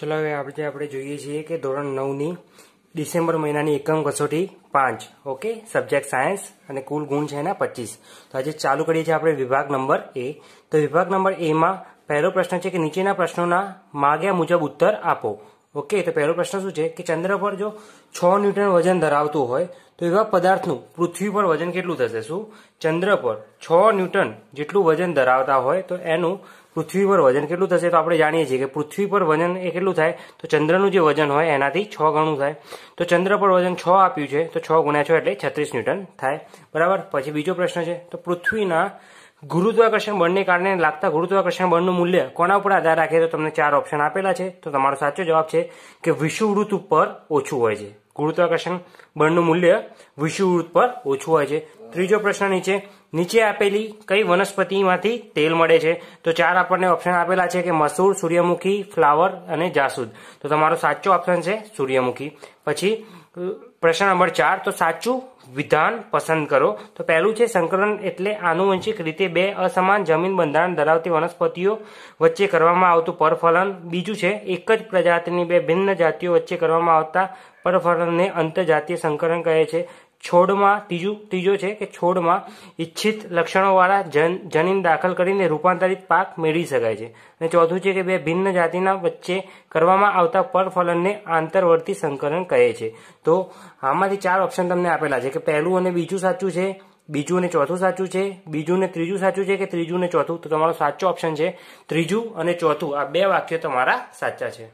ચલો હવે આપણે આપણે જોઈએ છીએ કે ધોરણ નવની ડિસેમ્બર મહિનાની એકમ કસોટી પાંચ ઓકે સબ્જેક્ટ સાયન્સ અને કુલ ગુણ છે એના પચીસ તો આજે ચાલુ કરીએ છીએ આપણે વિભાગ નંબર એ તો વિભાગ નંબર એમાં પહેલો પ્રશ્ન છે કે નીચેના પ્રશ્નોના માગ્યા મુજબ ઉત્તર આપો ઓકે તો પહેલો પ્રશ્ન શું છે કે ચંદ્ર પર જો છ ન્યૂટન વજન ધરાવતું હોય તો એવા પદાર્થનું પૃથ્વી પર વજન કેટલું થશે શું ચંદ્ર પર છ ન્યૂટન જેટલું વજન ધરાવતા હોય તો એનું પૃથ્વી પર વજન કેટલું થશે તો આપણે જાણીએ છીએ કે પૃથ્વી પર વજન એ કેટલું થાય તો ચંદ્રનું જે વજન હોય એનાથી છ ગણું થાય તો ચંદ્ર પર વજન છ આપ્યું છે તો છ ગુણ્યા છ એટલે છત્રીસ ન્યૂટન થાય બરાબર પછી બીજો પ્રશ્ન છે તો પૃથ્વીના ગુરુત્વાકર્ષણ બળને કારણે લાગતા ગુરુત્વાકર્ષણ બળનું મૂલ્ય કોના ઉપર આધાર રાખે તો તમને ચાર ઓપ્શન આપેલા છે તો તમારો સાચો જવાબ છે કે વિષુવવૃત્ત ઉપર ઓછું હોય છે ગુરુત્વાકર્ષણ બળનું મૂલ્ય વિષુવૃત પર ઓછું હોય છે ત્રીજો પ્રશ્ન નીચે નીચે આપેલી કઈ વનસ્પતિમાંથી તેલ મળે છે તો ચાર આપણને ઓપ્શન આપેલા છે કે મસૂર સૂર્યમુખી ફ્લાવર અને જાસૂદ તો તમારો સાચો ઓપ્શન છે સૂર્યમુખી પછી પ્રશ્ન નંબર ચાર તો સાચું વિધાન પસંદ કરો તો પહેલું છે સંકલન એટલે આનુવંશિક રીતે બે અસમાન જમીન બંધારણ ધરાવતી વનસ્પતિઓ વચ્ચે કરવામાં આવતું પરફલન બીજું છે એક જ પ્રજાતિની બે ભિન્ન જાતિઓ વચ્ચે કરવામાં આવતા પરફલનને અંતરજાતીય સંકલન કહે છે છોડમાં ત્રીજું ત્રીજો છે કે છોડમાં ઈચ્છિત લક્ષણોવાળા જન જનીન દાખલ કરીને રૂપાંતરિત પાક મેળવી શકાય છે અને ચોથું છે કે બે ભિન્ન જાતિના વચ્ચે કરવામાં આવતા પરફલનને આંતરવર્તી સંકલન કહે છે તો આમાંથી ચાર ઓપ્શન તમને આપેલા છે કે પહેલું અને બીજું સાચું છે બીજું અને ચોથું સાચું છે બીજું ને ત્રીજું સાચું છે કે ત્રીજું ને ચોથું તો તમારો સાચો ઓપ્શન છે ત્રીજું અને ચોથું આ બે વાક્યો તમારા સાચા છે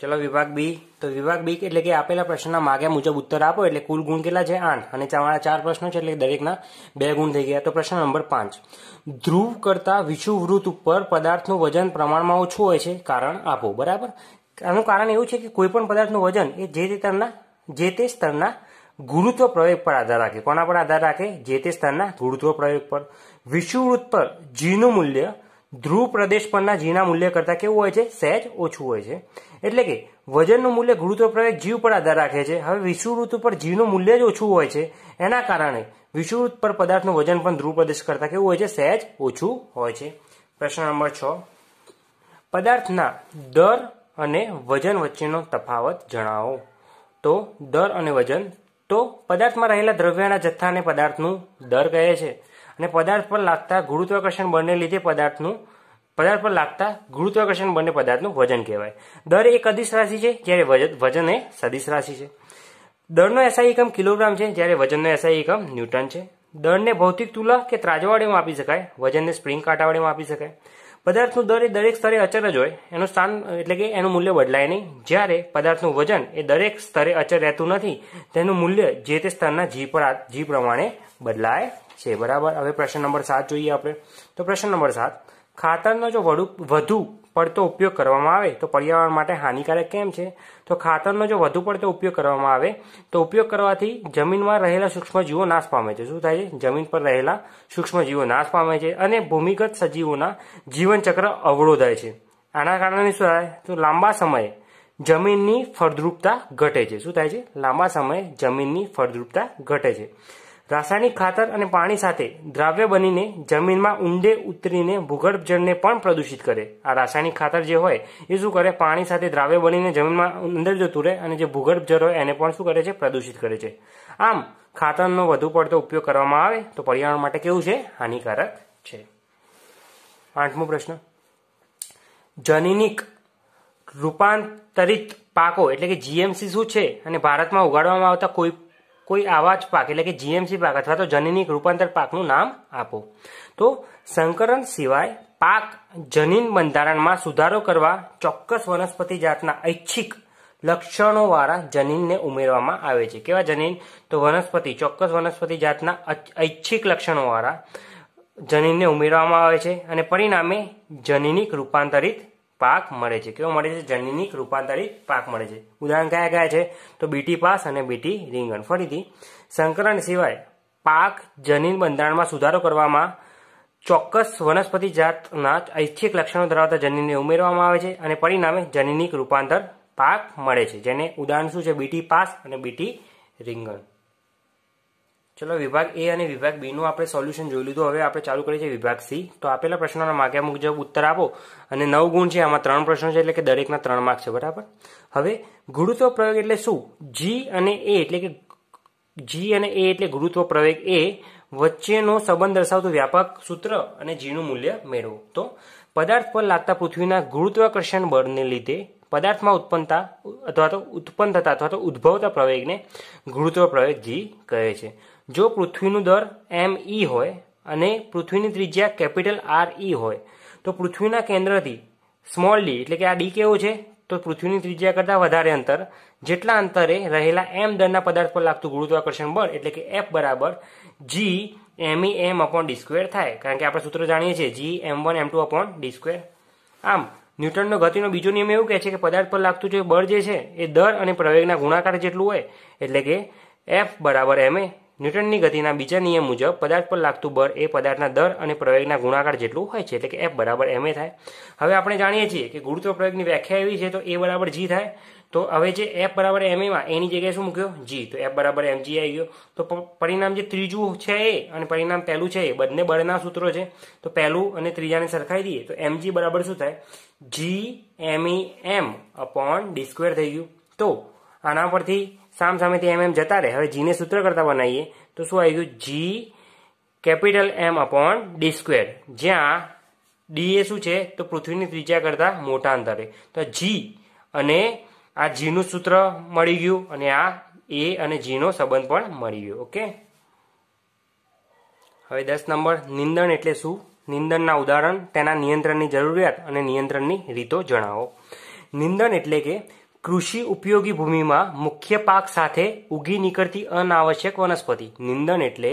ચલો વિભાગ બી તો વિભાગ બી એટલે કે આપેલા પ્રશ્નના માગ્યા મુજબ ઉત્તર આપો એટલે કુલ ગુણ કેટલા છે આઠ અને તમારા ચાર પ્રશ્નો છે એટલે દરેકના બે ગુણ થઈ ગયા તો પ્રશ્ન નંબર પાંચ ધ્રુવ કરતા વિષુવૃત ઉપર પદાર્થનું વજન પ્રમાણમાં ઓછું હોય છે કારણ આપો બરાબર આનું કારણ એવું છે કે કોઈ પણ પદાર્થનું વજન એ જે તે સ્તરના જે તે સ્તરના ગુરુત્વ પ્રયોગ પર આધાર રાખે કોના પર આધાર રાખે જે તે સ્તરના ગુરુત્વ પ્રયોગ પર વિષુવૃત પર જીનું મૂલ્ય ધ્રુવ પ્રદેશ પરના જીના મૂલ્ય કરતાં કેવું હોય છે સહેજ ઓછું હોય છે એટલે કે વજનનું મૂલ્ય ગુરુત્વ પ્રવેગ જીવ ઉપર આધાર રાખે છે હવે વિષુવૃત પર જીનું મૂલ્ય જ ઓછું હોય છે એના કારણે વિષુવૃત પર પદાર્થનું વજન પણ ધ્રુવ પ્રદેશ કરતાં કેવું હોય છે સહેજ ઓછું હોય છે પ્રશ્ન નંબર છ પદાર્થના દર અને વજન વચ્ચેનો તફાવત જણાવો તો દર અને વજન તો પદાર્થમાં રહેલા દ્રવ્યના જથ્થાને પદાર્થનું દર કહે છે અને પદાર્થ પર લાગતા ગુરુત્વાકર્ષણ બળને લીધે પદાર્થનું પદાર્થ પર લાગતા ગુરુત્વાકર્ષણ બંને પદાર્થનું વજન કહેવાય દર એક અદિશ રાશિ છે જ્યારે વજન એ સદિશ રાશિ છે દળનો એસઆઈ એકમ કિલોગ્રામ છે જ્યારે વજનનો એસઆઈ એકમ ન્યૂટન છે દળને ભૌતિક તુલા કે ત્રાજવાળીમાં આપી શકાય વજનને સ્પ્રિંગ કાંટાવાળીમાં આપી શકાય પદાર્થનું દર એ દરેક સ્તરે અચર જ હોય એનું સ્થાન એટલે કે એનું મૂલ્ય બદલાય નહીં જ્યારે પદાર્થનું વજન એ દરેક સ્તરે અચર રહેતું નથી તેનું મૂલ્ય જે તે સ્તરના જી પર જી પ્રમાણે બદલાય છે બરાબર હવે પ્રશ્ન નંબર સાત જોઈએ આપણે તો પ્રશ્ન નંબર સાત ખાતરનો જો વધુ પડતો ઉપયોગ કરવામાં આવે તો પર્યાવરણ માટે હાનિકારક કેમ છે તો ખાતરનો જો વધુ પડતો ઉપયોગ કરવામાં આવે તો ઉપયોગ કરવાથી જમીનમાં રહેલા સૂક્ષ્મજીવો નાશ પામે છે શું થાય છે જમીન પર રહેલા સૂક્ષ્મજીવો નાશ પામે છે અને ભૂમિગત સજીવોના જીવનચક્ર અવરોધાય છે આના કારણે શું થાય તો લાંબા સમયે જમીનની ફળદ્રુપતા ઘટે છે શું થાય છે લાંબા સમયે જમીનની ફળદ્રુપતા ઘટે છે રાસાયણિક ખાતર અને પાણી સાથે દ્રાવ્ય બનીને જમીનમાં ઊંડે ઉતરીને ભૂગર્ભ જળને પણ પ્રદૂષિત કરે આ રાસાયણિક ખાતર જે હોય એ શું કરે પાણી સાથે દ્રાવ્ય બનીને જમીનમાં અંદર જતું રહે અને જે ભૂગર્ભ જળ હોય એને પણ શું કરે છે પ્રદૂષિત કરે છે આમ ખાતરનો વધુ પડતો ઉપયોગ કરવામાં આવે તો પર્યાવરણ માટે કેવું છે હાનિકારક છે આઠમો પ્રશ્ન જનીનિક રૂપાંતરિત પાકો એટલે કે જીએમસી શું છે અને ભારતમાં ઉગાડવામાં આવતા કોઈ કોઈ આવા જ પાક એટલે કે જીએમસી પાક અથવા તો જનીનિક રૂપાંતર પાકનું નામ આપો તો સંકરણ સિવાય પાક જનીન બંધારણમાં સુધારો કરવા ચોક્કસ વનસ્પતિ જાતના ઐચ્છિક લક્ષણોવાળા જનીનને ઉમેરવામાં આવે છે કેવા જનીન તો વનસ્પતિ ચોક્કસ વનસ્પતિ જાતના ઐચ્છિક લક્ષણોવાળા જનીનને ઉમેરવામાં આવે છે અને પરિણામે જનીનિક રૂપાંતરિત પાક મળે છે કેવો મળે છે જનનીક રૂપાંતરિત પાક મળે છે ઉદાહરણ કયા કયા છે તો બીટી પાસ અને બીટી રીંગણ ફરીથી સંકરણ સિવાય પાક જનીન બંધારણમાં સુધારો કરવામાં ચોક્કસ વનસ્પતિ જાતના ઐચ્છિક લક્ષણો ધરાવતા જનીનને ઉમેરવામાં આવે છે અને પરિણામે જનીનિક રૂપાંતર પાક મળે છે જેને ઉદાહરણ શું છે બીટી પાસ અને બીટી રીંગણ ચલો વિભાગ એ અને વિભાગ બીનું આપણે સોલ્યુશન જોઈ લીધું હવે આપણે ચાલુ કરીએ છીએ વિભાગ સી તો આપેલા પ્રશ્નોના માગ્યા મુજબ ઉત્તર આપો અને નવ ગુણ છે આમાં ત્રણ પ્રશ્નો છે એટલે કે દરેકના ત્રણ માર્ક છે બરાબર હવે ગુરુત્વ પ્રયોગ એટલે શું જી અને એ એટલે કે જી અને એ એટલે ગુરુત્વ પ્રયોગ એ વચ્ચેનો સંબંધ દર્શાવતું વ્યાપક સૂત્ર અને જીનું મૂલ્ય મેળવો તો પદાર્થ પર લાગતા પૃથ્વીના ગુરુત્વાકર્ષણ બળને લીધે પદાર્થમાં ઉત્પન્નતા અથવા તો ઉત્પન્ન થતા અથવા તો ઉદ્ભવતા પ્રવેગને ગુરુત્વ પ્રવેગ જી કહે છે જો પૃથ્વીનું દર એમ ઈ e હોય અને પૃથ્વીની ત્રિજ્યા કેપિટલ આર ઈ e હોય તો પૃથ્વીના કેન્દ્રથી સ્મોલ ડી એટલે કે આ ડી કેવો છે તો પૃથ્વીની ત્રિજ્યા કરતાં વધારે અંતર જેટલા અંતરે રહેલા એમ દરના પદાર્થ પર લાગતું ગુરુત્વાકર્ષણ બળ એટલે કે એફ બરાબર G M E M upon D square થાય કારણ કે આપણે સૂત્ર જાણીએ છીએ G M one M two upon D square આમ ન્યૂટનનો ગતિનો બીજો નિયમ એવું કહે છે કે પદાર્થ પર લાગતું જે બળ જે છે એ દર અને પ્રવેગના ગુણાકાર જેટલું હોય એટલે કે એફ બરાબર એમ એ ન્યૂટનની ગતિના બીજા નિયમ મુજબ પદાર્થ પર લાગતું બળ એ પદાર્થના દર અને પ્રવેગના ગુણાકાર જેટલું હોય છે એટલે કે એફ બરાબર એમ એ થાય હવે આપણે જાણીએ છીએ કે ગુરુત્વ પ્રયોગની વ્યાખ્યા એવી છે તો એ બરાબર જી થાય તો હવે જે એફ બરાબર એમ એમાં એની જગ્યાએ શું મૂક્યો જી તો એફ બરાબર એમ જી આવી ગયો તો પરિણામ જે ત્રીજું છે એ અને પરિણામ પહેલું છે એ બંને બળના સૂત્રો છે તો પહેલું અને ત્રીજાને સરખાવી દઈએ તો એમ જી બરાબર શું થાય G M E M upon D square થઈ ગયું તો આના પરથી સામ સામેથી એમ એમ જતા રહે હવે જીને સૂત્ર કરતા બનાવીએ તો શું આવી ગયું G capital M upon D square જ્યાં ડી એ શું છે તો પૃથ્વીની ત્રિજ્યા કરતાં મોટા અંતરે તો જી અને આ જીનું સૂત્ર મળી ગયું અને આ એ અને જીનો સંબંધ પણ મળી ગયો ઓકે હવે દસ નંબર નિંદણ એટલે શું નિંદનના ઉદાહરણ તેના નિયંત્રણની જરૂરિયાત અને નિયંત્રણની રીતો જણાવો નિંદન એટલે કે કૃષિ ઉપયોગી ભૂમિમાં મુખ્ય પાક સાથે ઉગી નીકળતી અનાવશ્યક વનસ્પતિ નિંદન એટલે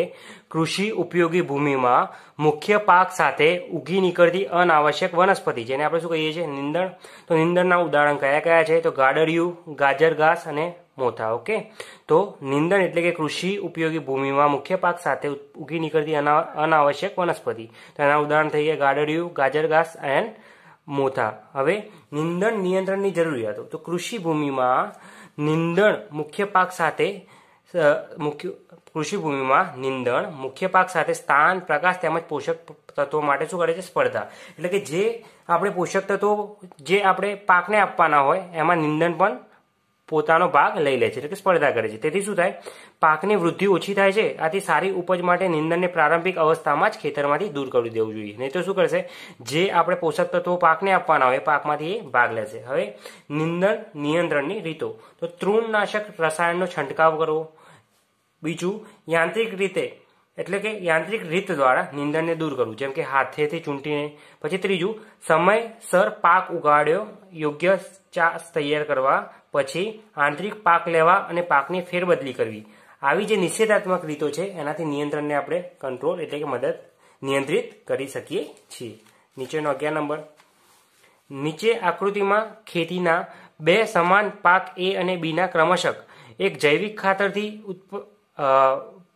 કૃષિ ઉપયોગી ભૂમિમાં મુખ્ય પાક સાથે ઉગી નીકળતી અનાવશ્યક વનસ્પતિ જેને આપણે શું કહીએ છીએ નિંદણ તો નિંદણના ઉદાહરણ કયા કયા છે તો ગાડરિયું ગાજર ઘાસ અને મોથા ઓકે તો નિંદણ એટલે કે કૃષિ ઉપયોગી ભૂમિમાં મુખ્ય પાક સાથે ઉગી નીકળતી અનાવશ્યક વનસ્પતિ તેના ઉદાહરણ થઈ ગયા ગાડડિયું ગાજર ઘાસ એન્ડ મોથા હવે નિંદણ નિયંત્રણની જરૂરિયાતો તો કૃષિ ભૂમિમાં નિંદણ મુખ્ય પાક સાથે મુખ્ય કૃષિ ભૂમિમાં નિંદણ મુખ્ય પાક સાથે સ્થાન પ્રકાશ તેમજ પોષક તત્વો માટે શું કરે છે સ્પર્ધા એટલે કે જે આપણે પોષક તત્વો જે આપણે પાકને આપવાના હોય એમાં નિંદણ પણ પોતાનો ભાગ લઈ લે છે એટલે કે સ્પર્ધા કરે છે તેથી શું થાય પાકની વૃદ્ધિ ઓછી થાય છે આથી સારી ઉપજ માટે નિંદણને પ્રારંભિક અવસ્થામાં જ ખેતરમાંથી દૂર કરી દેવું જોઈએ નહીં તો શું કરશે જે આપણે પોષક તત્વો પાકને આપવાના હોય પાકમાંથી એ ભાગ લેશે હવે નિંદણ નિયંત્રણની રીતો તો તૃણનાશક રસાયણનો છંટકાવ કરવો બીજું યાંત્રિક રીતે એટલે કે યાંત્રિક રીત દ્વારા નીંદણને દૂર કરવું જેમ કે હાથેથી ચૂંટીને પછી ત્રીજું સમયસર પાક ઉગાડ્યો યોગ્ય ચાસ તૈયાર કરવા પછી આંતરિક પાક લેવા અને પાકની ફેરબદલી કરવી આવી જે નિષેધાત્મક રીતો છે એનાથી નિયંત્રણને આપણે કંટ્રોલ એટલે કે મદદ નિયંત્રિત કરી શકીએ છીએ નીચેનો અગિયાર નંબર નીચે આકૃતિમાં ખેતીના બે સમાન પાક એ અને બીના ક્રમશક એક જૈવિક ખાતરથી ઉત્પ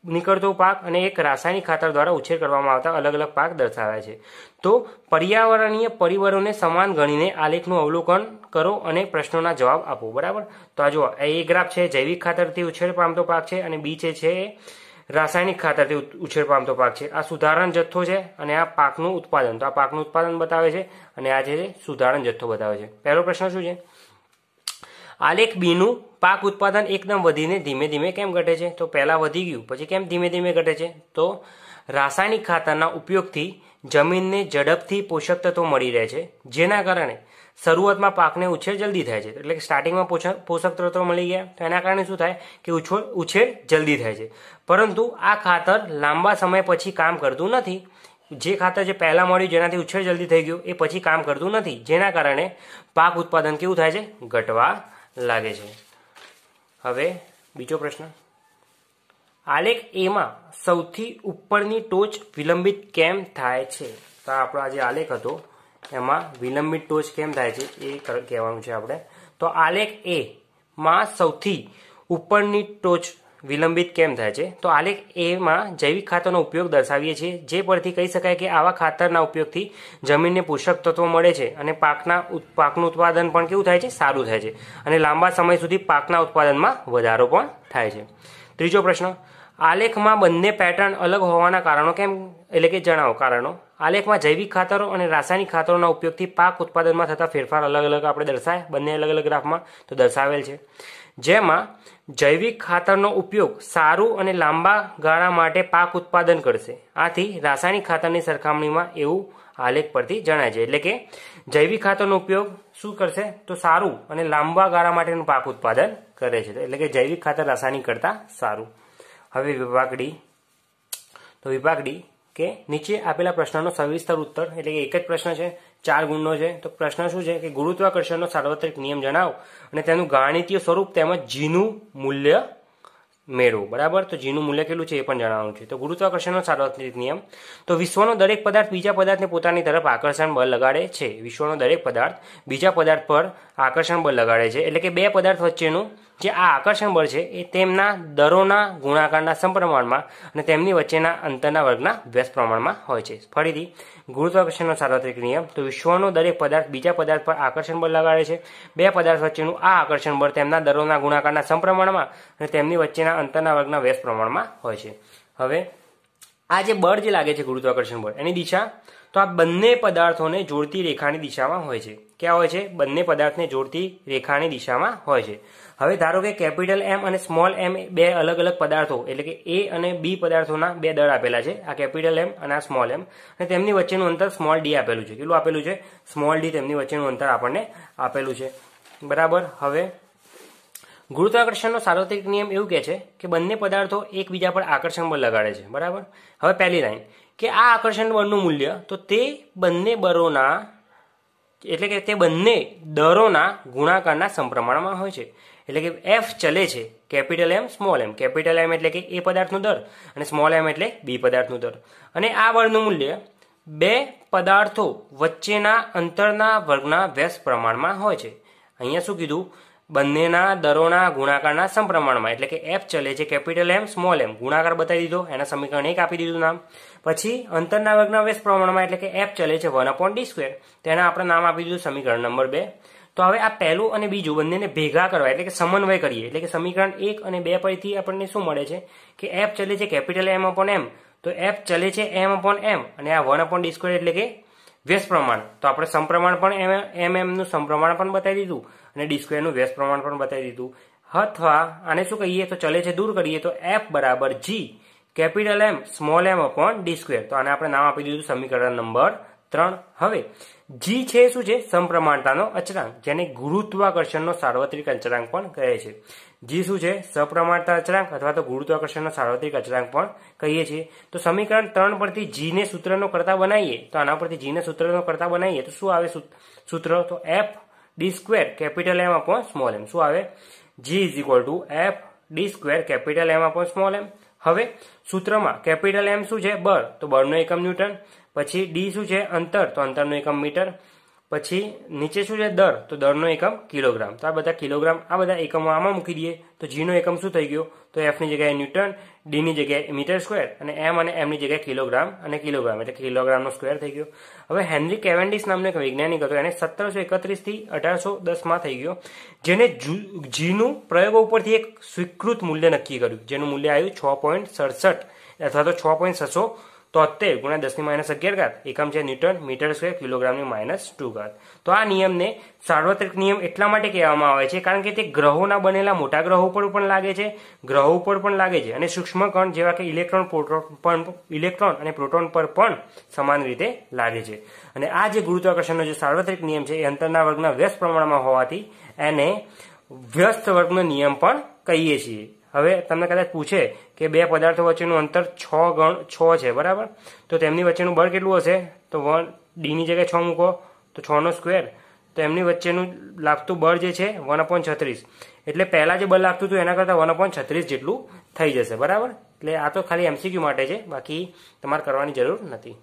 નીકળતો પાક અને એક રાસાયણિક ખાતર દ્વારા ઉછેર કરવામાં આવતા અલગ અલગ પાક દર્શાવ્યા છે તો પર્યાવરણીય પરિબળોને સમાન ગણીને આલેખનું અવલોકન કરો અને પ્રશ્નોના જવાબ આપો બરાબર તો આ જુઓ એ ગ્રાફ છે જૈવિક ખાતરથી ઉછેર પામતો પાક છે અને બી છે છે રાસાયણિક ખાતરથી ઉછેર પામતો પાક છે આ સુધારણ જથ્થો છે અને આ પાકનું ઉત્પાદન તો આ પાકનું ઉત્પાદન બતાવે છે અને આ જે સુધારણ જથ્થો બતાવે છે પહેલો પ્રશ્ન શું છે આલેખ બીનું પાક ઉત્પાદન એકદમ વધીને ધીમે ધીમે કેમ ઘટે છે તો પહેલાં વધી ગયું પછી કેમ ધીમે ધીમે ઘટે છે તો રાસાયણિક ખાતરના ઉપયોગથી જમીનને ઝડપથી પોષક તત્વો મળી રહે છે જેના કારણે શરૂઆતમાં પાકને ઉછેર જલ્દી થાય છે એટલે કે સ્ટાર્ટિંગમાં પોષક તત્વો મળી ગયા તો એના કારણે શું થાય કે ઉછેર ઉછેર જલ્દી થાય છે પરંતુ આ ખાતર લાંબા સમય પછી કામ કરતું નથી જે ખાતર જે પહેલાં મળ્યું જેનાથી ઉછેર જલ્દી થઈ ગયું એ પછી કામ કરતું નથી જેના કારણે પાક ઉત્પાદન કેવું થાય છે ઘટવા લાગે છે હવે બીજો પ્રશ્ન આલેખ એમાં સૌથી ઉપરની ટોચ વિલંબિત કેમ થાય છે તો આપણો આ જે આલેખ હતો એમાં વિલંબિત ટોચ કેમ થાય છે એ કહેવાનું છે આપણે તો આલેખ એ માં સૌથી ઉપરની ટોચ વિલંબિત કેમ થાય છે તો આલેખ એમાં જૈવિક ખાતરનો ઉપયોગ દર્શાવીએ છીએ જે પરથી કહી શકાય કે આવા ખાતરના ઉપયોગથી જમીનને પોષક તત્વો મળે છે અને પાકના પાકનું ઉત્પાદન પણ કેવું થાય છે સારું થાય છે અને લાંબા સમય સુધી પાકના ઉત્પાદનમાં વધારો પણ થાય છે ત્રીજો પ્રશ્ન આલેખમાં બંને પેટર્ન અલગ હોવાના કારણો કેમ એટલે કે જણાવો કારણો આલેખમાં જૈવિક ખાતરો અને રાસાયણિક ખાતરોના ઉપયોગથી પાક ઉત્પાદનમાં થતા ફેરફાર અલગ અલગ આપણે દર્શાય બંને અલગ અલગ ગ્રાફમાં તો દર્શાવેલ છે જેમાં જૈવિક ખાતરનો ઉપયોગ સારું અને લાંબા ગાળા માટે પાક ઉત્પાદન કરશે આથી રાસાયણિક ખાતરની સરખામણીમાં એવું આલેખ પરથી જણાય છે એટલે કે જૈવિક ખાતરનો ઉપયોગ શું કરશે તો સારું અને લાંબા ગાળા માટેનું પાક ઉત્પાદન કરે છે એટલે કે જૈવિક ખાતર રાસાયણિક કરતા સારું હવે વિભાગડી તો વિભાગડી કે નીચે આપેલા પ્રશ્નનો સવિસ્તર ઉત્તર એટલે કે એક જ પ્રશ્ન છે ચાર ગુણનો છે તો પ્રશ્ન શું છે કે ગુરુત્વાકર્ષણનો સાર્વત્રિક નિયમ જણાવો અને તેનું ગાણિતીય સ્વરૂપ તેમજ જીનું મૂલ્ય મેળવો બરાબર તો જીનું મૂલ્ય કેટલું છે એ પણ જણાવવાનું છે તો ગુરુત્વાકર્ષણનો સાર્વત્રિક નિયમ તો વિશ્વનો દરેક પદાર્થ બીજા પદાર્થને પોતાની તરફ આકર્ષણ બળ લગાડે છે વિશ્વનો દરેક પદાર્થ બીજા પદાર્થ પર આકર્ષણ બળ લગાડે છે એટલે કે બે પદાર્થ વચ્ચેનું જે આ આકર્ષણ બળ છે એ તેમના દરોના ગુણાકારના સમપ્રમાણમાં અને તેમની વચ્ચેના અંતરના વર્ગના વ્યસ્ત પ્રમાણમાં હોય છે ફરીથી ગુરુત્વાકર્ષણનો સાર્વત્રિક નિયમ તો વિશ્વનો દરેક પદાર્થ બીજા પદાર્થ પર આકર્ષણ બળ લગાડે છે બે પદાર્થ વચ્ચેનું આ આકર્ષણ બળ તેમના દરોના ગુણાકારના સમપ્રમાણમાં અને તેમની વચ્ચેના અંતરના વર્ગના વ્યસ્ત પ્રમાણમાં હોય છે હવે આ જે બળ જે લાગે છે ગુરુત્વાકર્ષણ બળ એની દિશા તો આ બંને પદાર્થોને જોડતી રેખાની દિશામાં હોય છે ક્યાં હોય છે બંને પદાર્થને જોડતી રેખાની દિશામાં હોય છે હવે ધારો કે કેપિટલ એમ અને સ્મોલ એમ બે અલગ અલગ પદાર્થો એટલે કે એ અને બી પદાર્થોના બે દળ આપેલા છે આ કેપિટલ એમ અને આ સ્મોલ એમ અને તેમની વચ્ચેનું અંતર સ્મોલ ડી આપેલું છે કેટલું આપેલું છે સ્મોલ ડી તેમની વચ્ચેનું અંતર આપણને આપેલું છે બરાબર હવે ગુરુત્વાકર્ષણનો સાર્વત્રિક નિયમ એવું કહે છે કે બંને પદાર્થો એકબીજા પર આકર્ષણ બળ લગાડે છે બરાબર હવે પહેલી લાઈન કે આ આકર્ષણ બળનું મૂલ્ય તો તે બંને બળોના એટલે કે તે બંને દરોના ગુણાકારના સંપ્રમાણમાં હોય છે એટલે કે એફ ચલે છે capital M small M capital M એટલે કે એ પદાર્થનું દર અને સ્મોલ એમ એટલે બી પદાર્થનું દર અને આ બળનું મૂલ્ય બે પદાર્થો વચ્ચેના અંતરના વર્ગના વ્યસ્ત પ્રમાણમાં હોય છે અહીંયા શું કીધું બંનેના દરોના ગુણાકારના સંપ્રમાણમાં એટલે કે એફ ચલે છે કેપિટલ એમ સ્મોલ એમ ગુણાકાર બતાવી દીધો એના સમીકરણ એક આપી દીધું નામ પછી અંતરના વર્ગના વ્યસ્ત પ્રમાણમાં એટલે કે એફ ચલે છે વન અપોન ડી સ્ક્વેર તેના આપણે નામ આપી દીધું સમીકરણ નંબર બે તો હવે આ પહેલું અને બીજું બંનેને ભેગા કરવા એટલે કે સમન્વય કરીએ એટલે કે સમીકરણ એક અને બે પરથી આપણને શું મળે છે કે એફ ચલે છે કેપિટલ એમ અપોન એમ તો એફ ચલે છે એમ અપોન એમ અને આ વન અપોન ડી સ્ક્વેર એટલે કે વેશ પ્રમાણ તો આપણે સમપ્રમાણ પણ એમ એમનું સમપ્રમાણ પણ બતાવી દીધું અને ડી સ્ક્વેરનું પ્રમાણ પણ બતાવી દીધું અથવા આને શું કહીએ તો ચલે છે દૂર કરીએ તો એફ બરાબર G capital M small M upon D square તો આને આપણે નામ આપી દીધું સમીકરણ નંબર ત્રણ હવે જી છે શું છે સમપ્રમાણતાનો અચળાંક જેને ગુરુત્વાકર્ષણનો સાર્વત્રિક અચળાંક પણ કહે છે જી શું છે સપ્રમાણતા અચળાંક અથવા તો ગુરુત્વાકર્ષણનો સાર્વત્રિક અચળાંક પણ કહીએ છીએ તો સમીકરણ ત્રણ પરથી જીને સૂત્રનો કરતા બનાવીએ તો આના પરથી જીને સૂત્રનો કરતા બનાવીએ તો શું આવે સૂત્ર તો F D square capital M આપો સ્મોલ એમ શું આવે G is equal to F D square capital M આપો સ્મોલ એમ હવે સૂત્રમાં કેપિટલ એમ શું છે બળ તો બળનો એકમ ન્યૂટન પછી ડી શું છે અંતર તો અંતરનો એકમ મીટર પછી નીચે શું છે દર તો દરનો એકમ કિલોગ્રામ તો આ બધા કિલોગ્રામ આ બધા એકમો આમાં મૂકી દઈએ તો જીનો એકમ શું થઈ ગયો તો એફની જગ્યાએ ન્યૂટન ડીની જગ્યાએ મીટર સ્ક્વેર અને એમ અને એમની જગ્યાએ કિલોગ્રામ અને કિલોગ્રામ એટલે કિલોગ્રામનો સ્ક્વેર થઈ ગયો હવે હેનરી કેવેન્ડિસ નામનો એક વૈજ્ઞાનિક હતો એને સત્તરસો એકત્રીસથી અઢારસો દસમાં થઈ ગયો જેને જીનું પ્રયોગો ઉપરથી એક સ્વીકૃત મૂલ્ય નક્કી કર્યું જેનું મૂલ્ય આવ્યું છ પોઈન્ટ સડસઠ અથવા તો છ પોઈન્ટ છસો તોતેર ગુણ્યા દસની માઇનસ અગિયાર ઘાત એકમ છે ન્યૂટન મીટર સ્ક્વેર કિલોગ્રામની માઇનસ ટુ ઘાત તો આ નિયમને સાર્વત્રિક નિયમ એટલા માટે કહેવામાં આવે છે કારણ કે તે ગ્રહોના બનેલા મોટા ગ્રહો ઉપર પણ લાગે છે ગ્રહો ઉપર પણ લાગે છે અને સૂક્ષ્મ કણ જેવા કે ઇલેક્ટ્રોન પ્રોટોન પણ ઇલેક્ટ્રોન અને પ્રોટોન પર પણ સમાન રીતે લાગે છે અને આ જે ગુરુત્વાકર્ષણનો જે સાર્વત્રિક નિયમ છે એ અંતરના વર્ગના વ્યસ્ત પ્રમાણમાં હોવાથી એને વ્યસ્ત વર્ગનો નિયમ પણ કહીએ છીએ હવે તમને કદાચ પૂછે કે બે પદાર્થો વચ્ચેનું અંતર છ ગણ છ છે બરાબર તો તેમની વચ્ચેનું બળ કેટલું હશે તો વન ડીની જગ્યાએ છ મૂકો તો છનો સ્ક્વેર તો એમની વચ્ચેનું લાગતું બળ જે છે વન અપોન છત્રીસ એટલે પહેલાં જે બળ લાગતું હતું એના કરતાં વન અપોન છત્રીસ જેટલું થઈ જશે બરાબર એટલે આ તો ખાલી એમસીક્યુ માટે છે બાકી તમારે કરવાની જરૂર નથી